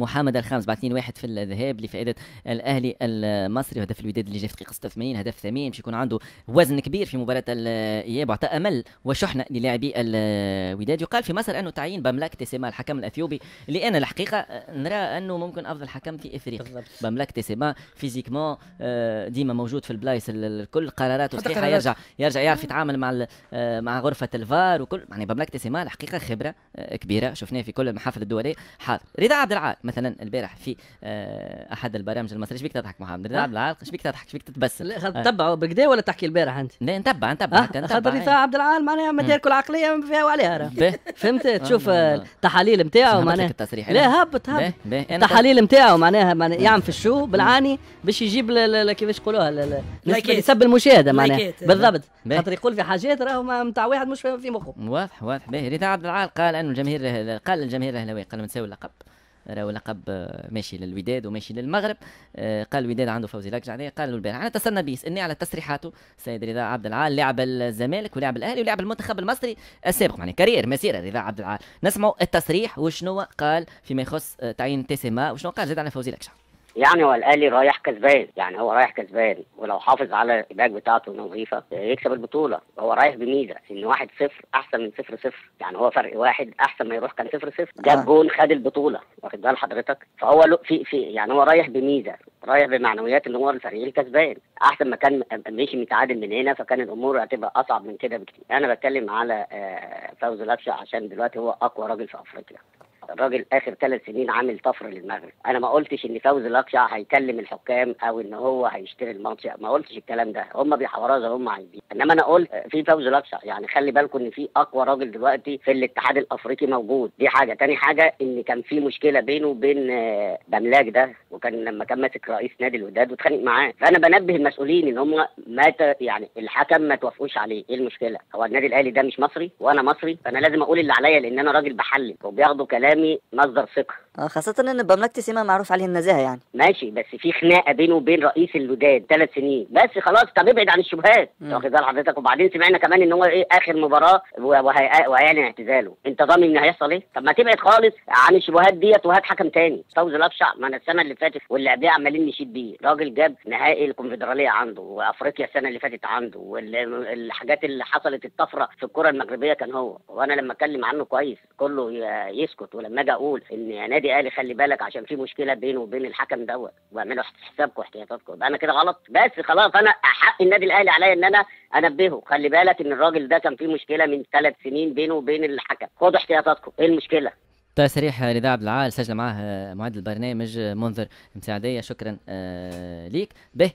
محامد الخامس بعد 2-1 في الذهاب لفائده الاهلي المصري هدف الوداد اللي جاء في دقيقه 86 هدف ثمين باش يكون عنده وزن كبير في مباراه الاياب وعطى امل وشحنه للاعبي الوداد يقال في مصر انه تعيين باملاك تسيما الحكم الاثيوبي اللي انا الحقيقه نرى انه ممكن افضل حكم في افريقيا باملاك تسيما فيزيكمون آه، ديما موجود في البلايص الكل قراراته صحيحه يرجع يرجع يعرف يتعامل مع آه، مع غرفه الفار وكل يعني باملاك تسيما الحقيقه خبره آه، كبيره شفناه في كل المحافل الدوليه حاضر رضا عبد العال مثلا البارح في آه، احد البرامج المصريه شبيك تضحك محمد رضا عبد العال شبيك تضحك شبيك تتبسم لا آه. تتبعوا بكدا ولا تحكي البارح انت لا نتبع نتبع خاطر رضا إيه. عبد العال معناها مداركه العقليه ما فيها وعليها فهمت آه. تشوف التحاليل نتاعو معناها التصريح لا هبط هبط التحاليل نتاعو معناها يعمل في الشو بالعاني باش يجيب كيفاش يقولوها يسب المشاهده معناها بالضبط خاطر يقول في حاجات راهو نتاع واحد مش في مخه واضح واضح باهي رضا عبد العال قال انه الجماهير قال الجماهير الاهلاويه قال نسوي اللقب راهو لقب آه، ماشي للوداد وماشي للمغرب آه، قال الوداد عنده فوزي لكج عليه قال البارح انا تسنى به اني على تصريحاته السيد رضا عبد العال لاعب الزمالك ولاعب الاهلي ولاعب المنتخب المصري السابق يعني كارير مسيره رضا عبد العال نسمعوا التصريح وشنو قال فيما يخص آه، تعيين تيسيما وشنو قال زاد على فوزي لكج يعني هو الاهلي رايح كسبان يعني هو رايح كسبان ولو حافظ على الباك بتاعته نظيفه يكسب البطوله هو رايح بميزه ان واحد صفر احسن من صفر صفر يعني هو فرق واحد احسن ما يروح كان صفر صفر جاب آه. جون خد البطوله واخد بال حضرتك فهو له في في يعني هو رايح بميزه رايح بمعنويات ان هو الفريقين كسبان احسن ما كان مشي متعادل من هنا فكان الامور هتبقى اصعب من كده بكتير انا بتكلم على آه، فوز لبشه عشان دلوقتي هو اقوى راجل في افريقيا الراجل اخر ثلاث سنين عامل طفره للمغرب انا ما قلتش ان فوزي الاقشع هيكلم الحكام او ان هو هيشتري الماتش ما قلتش الكلام ده هم بيحوروا زي هم عايزين انما انا قلت في فوزي الاقشع يعني خلي بالكم ان في اقوى راجل دلوقتي في الاتحاد الافريقي موجود دي حاجه تاني حاجه ان كان في مشكله بينه وبين آه، بملاك ده وكان لما كان ماسك رئيس نادي الوداد واتخانق معاه فانا بنبه المسؤولين ان هم ما يعني الحكم ما توافقوش عليه ايه المشكله هو النادي الاهلي ده مش مصري وانا مصري فانا لازم اقول اللي عليا لان انا راجل بحلل وبياخدوا كلام الإسلامي يعني مصدر ثقة آه، خاصة ان بمملكة سيما معروف عليه النزاهة يعني ماشي بس في خناقة بينه وبين رئيس الوداد ثلاث سنين بس خلاص طب ابعد عن الشبهات واخد بال حضرتك وبعدين سمعنا كمان ان هو ايه اخر مباراة وهيعلن اعتزاله انت ضامن ان هيحصل ايه؟ طب ما تبعد خالص عن الشبهات ديت وهات حكم تاني فوزي الابشع ما انا السنة اللي فاتت واللي قبلها عمالين نشيد بيه راجل جاب نهائي الكونفدرالية عنده وافريقيا السنة اللي فاتت عنده والحاجات اللي حصلت الطفرة في الكرة المغربية كان هو وانا لما اتكلم عنه كويس كله يسكت ولما اجي اقول ان نادي النادي الاهلي خلي بالك عشان في مشكله بينه وبين الحكم دوت واعملوا حسابكم احتياطاتكم يبقى انا كده غلط بس خلاص انا حق النادي الاهلي عليا ان انا انبهه خلي بالك ان الراجل ده كان في مشكله من ثلاث سنين بينه وبين الحكم خدوا احتياطاتكم ايه المشكله تصريح رضا عبد العال سجل معاه آه، معد البرنامج آه، منذر مساعدية شكرا آه، ليك به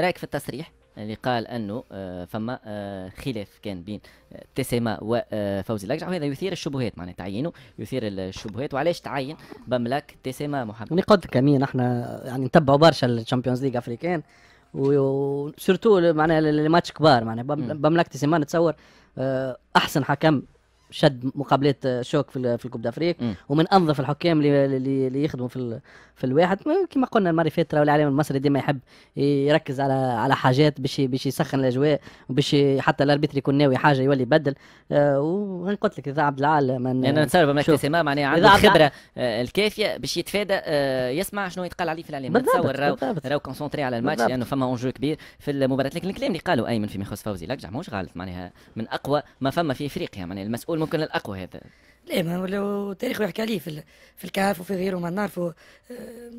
رايك في التصريح اللي قال انه آه، فما آه، خلاف كان بين آه، تسما وفوزي لقجع وهذا يثير الشبهات معناها تعيينه يثير الشبهات وعلاش تعين بملك تسما محمد يعني قلت لك امين احنا يعني نتبعوا برشا الشامبيونز ليغ افريكان وسورتو معناها الماتش كبار معناها بملك تسما نتصور احسن حكم شد مقابلات شوك في في الكوب دافريك ومن انظف الحكام اللي اللي يخدموا في في الواحد كما قلنا المري فاتره والاعلام المصري ديما يحب يركز على على حاجات باش باش يسخن الاجواء وباش حتى الاربيتر يكون ناوي حاجه يولي يبدل أه قلت لك اذا عبد العال من يعني انا نتصور بما معناها عنده الخبره آه، الكافيه باش يتفادى آه، يسمع شنو يتقال عليه في الاعلام نتصور راهو كونسونتري على الماتش لانه يعني فما اونجو كبير في المباراه لكن الكلام اللي قاله ايمن فيما يخص فوزي لك ماهوش غلط معناها من اقوى ما فما في افريقيا معناها المسؤول ممكن الاقوى هذا لا ما ولاو تاريخ يحكي عليه في في الكاف وفي غيره ما نعرفوا آه،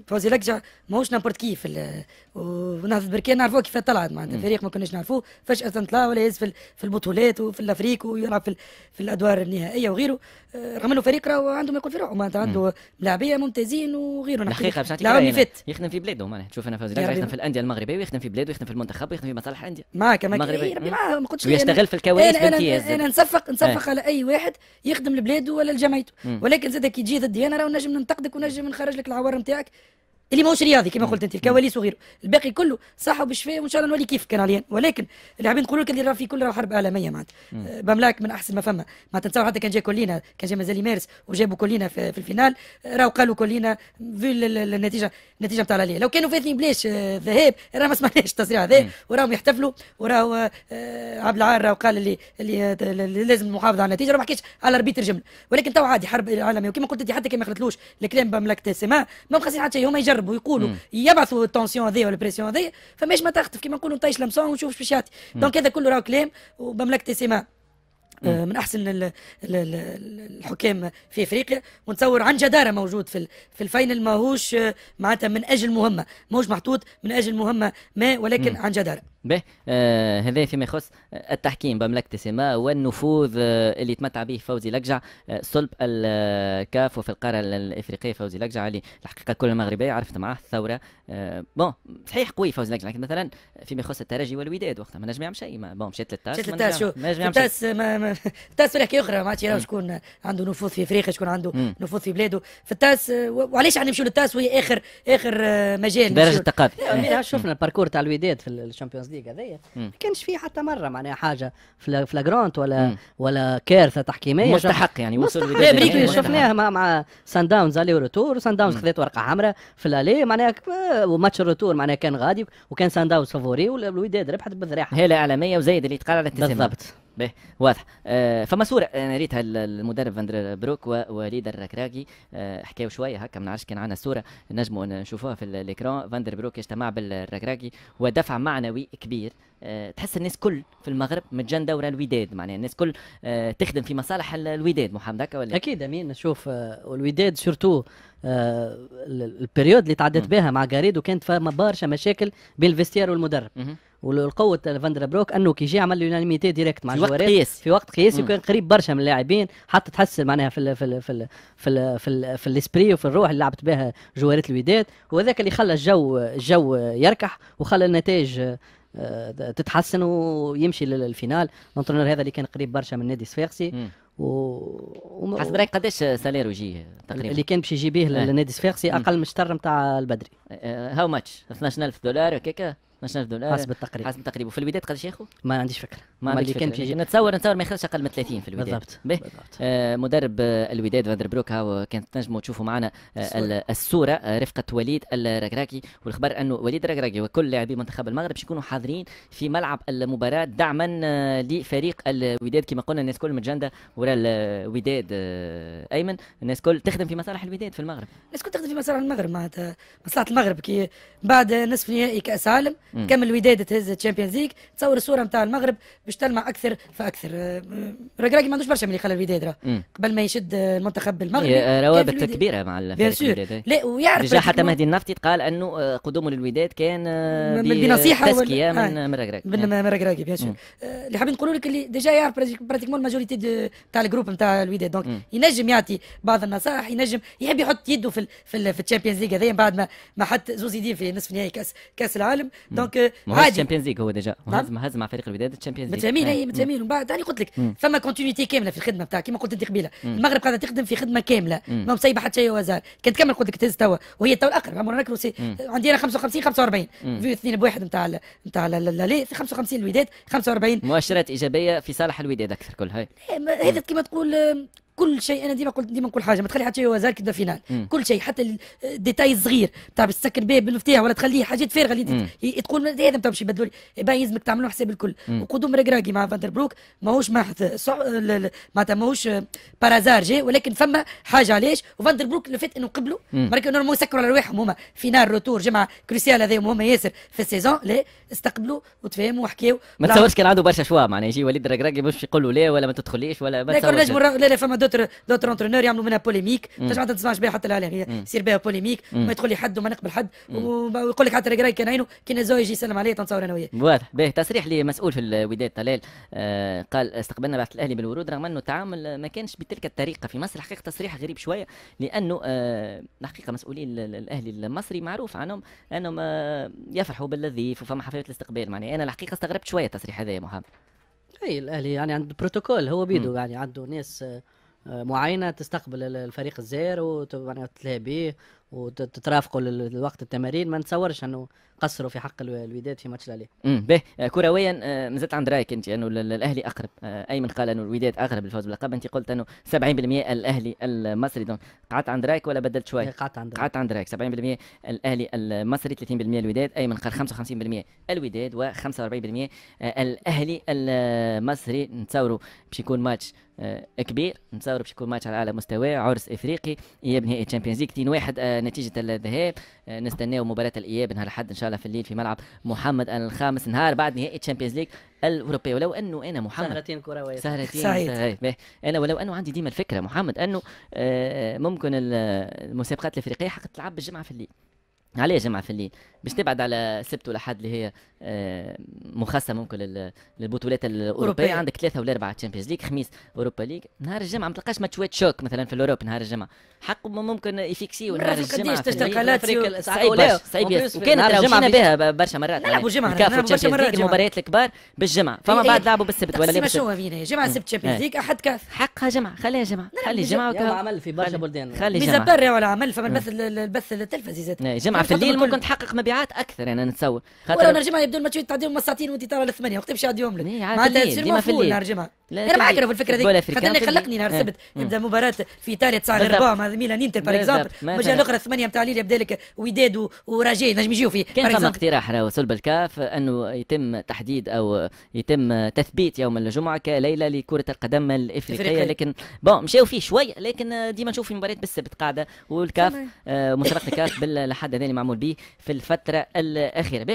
فوزي جا ماهوش نابورت كيف في ونهضة بركان نعرفوه كيف طلعت معناتها فريق ما كناش نعرفوه فجأة طلع ولا يهز في, في البطولات وفي الافريق ويلعب في, في الادوار النهائية وغيره آه، رغم انه فريق راهو عنده ما يقول في روحه معناتها عنده لاعبيه ممتازين وغيره الحقيقة باش نعطيك يخدم في بلاده معناتها تشوف انا فوزيلك يخدم في الاندية المغربية ويخدم في بلاده ويخدم في المنتخب ويخدم في مصالح الاندية معاك معاك ربي معاه ما قلتش ويشتغل في الكواليس انا نصفق نصفق إيه. على اي واحد يخدم لبلاده ولا لجمعيته ولكن زاد كي تجي ضدي انا راه نجم ننتقدك ونجم نخرج لك العوار نتاعك اللي ماهوش رياضي كما قلت انت الكواليس وغيره الباقي كله صح وبشفاء وان شاء الله نولي كيف كان علينا ولكن اللاعبين نقولوا لك اللي راه في كل راه حرب عالميه معناتها آه، بملاك من احسن ما فما ما تنساو حتى كان جا كولينا كان جا مازال يمارس وجابوا كولينا في, في الفينال آه، راهو قالوا كولينا في النتيجه النتيجه نتاع لو كانوا فاتني بلاش آه، ذهاب راه ما سمعناش التصريح هذا وراهم يحتفلوا وراهو عبد العال راهو قال اللي اللي لازم المحافظه على النتيجه ما حكيش على ربيت الجمل ولكن تو عادي حرب عالميه وكما قلت انت حتى كما قلتلوش الكلام بملاك تسمع ما مخسرين حتى هما يجروا يجربوا يقولوا يبعثوا التونسيون هذيا ولا البريسيون هذيا فماش ما تخطف كيما نقولوا نطيش لمسون ونشوف باش يعطي دونك هذا كله راه كلام ومملكه سيما آه، من احسن الحكام في افريقيا ونتصور عن جداره موجود في في الفاينل ماهوش آه، معناتها من اجل مهمه ماهوش محطوط من اجل مهمه ما ولكن عن جداره به آه هذا فيما يخص آه، التحكيم بملكة السماء والنفوذ آه اللي تمتع به فوزي لكجع آه صلب الكاف وفي القاره الافريقيه فوزي لكجع اللي الحقيقه كل المغربيه عرفت معاه الثوره آه بون صحيح قوي فوزي لكجع لكن مثلا فيما يخص الترجي والوداد وقتها ما نجم يعمل شيء بون مشيت للتاس مشيت للتاس شو التاس ما ما التاس حكايه اخرى ما عادش شكون عنده نفوذ في افريقيا شكون عنده نفوذ في بلاده في التاس آه، وعلاش عم نمشيو للتاس وهي اخر اخر آه، مجال درجه التقاضي شفنا الباركور تاع الوداد في الشامبيونز ليغ كذا ما كانش فيه حتى مره معناها حاجه فلاغرونت ولا مم. ولا كارثه تحكيميه مستحق يعني وصل امريكا يعني شفناها مع, مع سان داونز الي روتور سان داونز خذت ورقه حمراء في الالي معناها آه، وماتش الروتور معناها كان غادي وكان سان داونز فافوري والوداد ربحت بالذراعه هاله اعلاميه وزايد اللي تقال على التسامح بالضبط به واضح آه فما صوره آه، انا ريتها المدرب فاندر بروك ووليد الركراكي آه حكاو شويه هكا ما نعرفش كان عندنا صوره نجموا نشوفوها في الاكران فاندر بروك اجتمع بالركراكي ودفع معنوي كبير آه تحس الناس كل في المغرب متجنده ورا الوداد معناها الناس كل آه تخدم في مصالح الوداد محمد هكا ولا اكيد امين شوف آه الوداد سورتو آه البريود اللي تعدت بها مع جاريدو كانت فما برشا مشاكل بين الفيستير والمدرب والقوه فاندر بروك انه كي جي عمل له يونانيميتي ديريكت مع في وقت قياسي في وقت قياسي وكان قريب برشا من اللاعبين حتى تحسن معناها في الـ في الـ في الـ في الـ في, الـ في الاسبري وفي الروح اللي لعبت بها جوارات الوداد وهذاك اللي خلى الجو الجو يركح وخلى النتائج آه، تتحسن ويمشي للفينال الانترونر هذا اللي كان قريب برشا من نادي صفاقسي و... حسب رايك قداش سالير يجي تقريبا اللي كان باش يجي به آه. للنادي الصفاقسي اقل من الشطر نتاع البدري هاو ماتش 12000 دولار هكاك 12 دولار حسب التقريب حسب التقريب وفي البدايه تقدر ياخذ؟ ما عنديش فكره ما عنديش فكره في نتصور نتصور ما يخرجش اقل من 30 في البدايه بالضبط بالضبط آه مدرب الوداد فاندر بروك هاو كانت تنجموا تشوفوا معنا آه الصوره آه رفقه وليد الركراكي والخبر انه وليد الركراكي وكل لاعبي منتخب المغرب باش يكونوا حاضرين في ملعب المباراه دعما آه، لفريق الوداد كما قلنا الناس كل متجنده ورا الوداد آه، ايمن الناس كل تخدم في مصالح الوداد في المغرب الناس كل تخدم في مصالح المغرب معناتها مصلحه المغرب كي بعد نصف نهائي كاس عالم تكمل الوداد تهز تشامبيونز ليج تصور الصوره نتاع المغرب باش تلمع اكثر فاكثر آه، ركراكي ما عندوش برشا من اللي خلى الوداد راه قبل ما يشد المنتخب المغربي روابط كبيره مع الوداد لا ويعرف جا حتى مهدي النفطي قال انه آه، قدومه للوداد كان آه، بنصيحه تزكيه من راكراكي من راكراكي بيان سور اللي حابين نقولوا لك اللي ديجا يعرف براتيكمون الماجوريتي تاع الجروب نتاع الوداد دونك ينجم يعطي بعض النصائح ينجم يحب يحط يده في في الشامبيونز ليج هذايا بعد ما ما حط زوزيدين في نصف نهائي كاس كاس العالم دونك عادي الشامبيونز ليغ هو ديجا نعم. هز هز مع فريق الوداد الشامبيونز ليغ متهمين اي متهمين ومن بعد انا يعني قلت لك فما كونتينيتي كامله في الخدمه بتاعك كما قلت انت قبيله المغرب قاعده تخدم في خدمه كامله ما مسيبه حتى شيء وزار كانت كمل قلت لك تهز توا وهي توا الاقرب عمرنا نكرو عندي انا 55 45 في اثنين بواحد نتاع نتاع لا 55 الوداد 45 مؤشرات ايجابيه في صالح الوداد اكثر كل هاي إيه، هذا كما تقول كل شيء انا ديما قلت ديما نقول حاجه ما تخلي حتى شيء وزارك كده فينال مم. كل شيء حتى الديتاي الصغير تاع باش باب بالمفتاح ولا تخليه حاجات فارغه اللي تقول هذا ما تمشي بدلوا لي باين لازمك تعملوا حساب الكل وقدوم رقراقي مع فاندر بروك ماهوش معناتها معناتها ماهوش بارازار جي ولكن فما حاجه علاش وفاندر بروك اللي فات انه قبلوا ما يسكروا على رواحهم هما فينال روتور جمعه كروسيال هذا هما ياسر في السيزون لا استقبلوا وتفاهموا وحكيوا ما تصورش كان عنده برشا شوا معناها يجي وليد الركراكي باش يقول له لا ولا ما تدخليش ولا ما لا نجم لا لا فما دوتر دوتر انترونور يعملوا منها بوليميك تنجم ما تسمعش بها حتى الاعلام يصير بها بوليميك ما يدخل لي حد وما نقبل حد ويقول لك حتى الركراكي كان عينه كان زو يجي يسلم عليه تنصور انا وياه واضح باهي تصريح لمسؤول في الوداد طلال آه قال استقبلنا بعث الاهلي بالورود رغم انه التعامل ما كانش بتلك الطريقه في مصر حقيقه تصريح غريب شويه لانه آه حقيقه الاهلي المصري معروف عنهم انهم آه يفرحوا بالذي فما حفاظ مسؤوليه الاستقبال معني انا الحقيقه استغربت شويه التصريح هذا يا محمد اي الاهلي يعني عنده بروتوكول هو بيدو م. يعني عنده ناس آه، معينه تستقبل الفريق الزائر وتلعب يعني به وتترافقوا لوقت التمارين ما نتصورش انه قصروا في حق الوداد في ماتش الاهلي. امم به آه، كرويا آه، مازلت عند رايك انت انه الاهلي اقرب آه، ايمن قال انه الوداد اقرب للفوز باللقب انت قلت انه 70% الاهلي المصري دونك قعدت عند رايك ولا بدلت شوي؟ قعدت عند قعدت عند رايك 70% الاهلي المصري 30% الوداد ايمن قال 55% الوداد و45% الاهلي المصري نتصوروا باش يكون ماتش كبير نتصوروا باش يكون ماتش على اعلى مستوى عرس افريقي يبني الشامبيونز تشامبيونز 2 1 نتيجه الذهاب آه، نستناو مباراه الاياب نهار الاحد ان شاء الله في الليل في ملعب محمد الخامس نهار بعد نهائي تشامبيونز ليج الاوروبيه ولو انه انا محمد سهرتين كرويه سهرتين انا ولو انه عندي ديما الفكره محمد انه آه، ممكن المسابقات الافريقيه حق تلعب بالجمعه في الليل عليه جمعة في الليل باش تبعد على سبت والاحد اللي هي آه، مخصصة ممكن للبطولات الأوروبية عندك ثلاثة ولا أربعة تشامبيونز ليج خميس أوروبا ليج نهار الجمعة ما تلقاش ماتشوات شوك مثلا في الأوروب نهار الجمعة حق ممكن يفيكسيو نهار الجمعة قديش تشتاق لاتسيو صعيب صعيب وكانت رجعنا بها برشا مرات نلعبوا الجمعة نلعبوا برشا مرات المباريات الكبار بالجمعة إيه، فما إيه. بعد لعبوا بالسبت ولا لا شو فينا جمعة سبت تشامبيونز ليج أحد كاف حقها جمعة خليها جمعة خلي جمعة عمل في برشا بلدان خلي جمعة ميزة ولا عمل فما البث إيه. البث التلفزيوني جمعة سبعة في الليل ممكن تحقق مبيعات اكثر يعني نتصور خاطر ولا نرجمها يبدو لما تشوف تعديهم ساعتين وانت ترى الثمانية وقت باش يعديهم لك إيه، معناتها تصير الليل نرجمها انا معاك في الفكره ذيك خاطر خلقني نهار آه. السبت يبدا مباراه في ايطاليا 9 غرباء مع ميلان انتر باغ اكزومبل مجال الاخرى الثمانيه نتاع الليل يبدا لك وداد وراجي نجم يجيو فيه كان فما اقتراح راهو صلب الكاف انه يتم تحديد او يتم تثبيت يوم الجمعه كليله لكره القدم الافريقيه لكن بون مشاو فيه شويه لكن ديما نشوف في مباريات بالسبت قاعده والكاف مسابقه آه، الكاف لحد معمول به في الفتره الاخيره